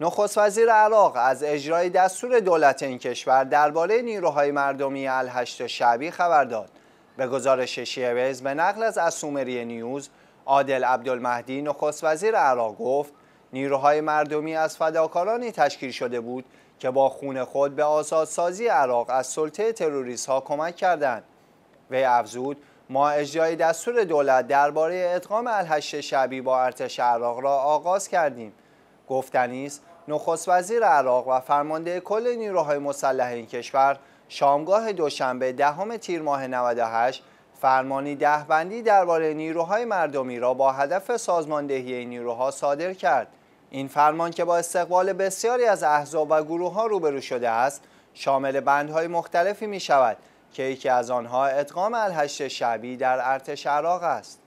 نخست وزیر عراق از اجرای دستور دولت این کشور درباره نیروهای مردمی الهشت شعبی خبر داد. به گزارش شیعویز به نقل از اسومری نیوز، عادل عبدالمهدی نخست وزیر عراق گفت نیروهای مردمی از فداکارانی تشکیل شده بود که با خون خود به آزادسازی عراق از سلطه تروریست ها کمک کردند. وی افزود ما اجرای دستور دولت درباره ادغام الهشت شبی با ارتش عراق را آغاز کردیم. گفتنی است نخست وزیر عراق و فرمانده کل نیروهای مسلح این کشور شامگاه دوشنبه دهم تیر ماه 98 فرمانی دهبندی درباره نیروهای مردمی را با هدف سازماندهی نیروها صادر کرد این فرمان که با استقبال بسیاری از احزاب و گروه ها روبرو شده است شامل بندهای مختلفی می شود که یکی از آنها ادغام الهشت شعبی در ارتش عراق است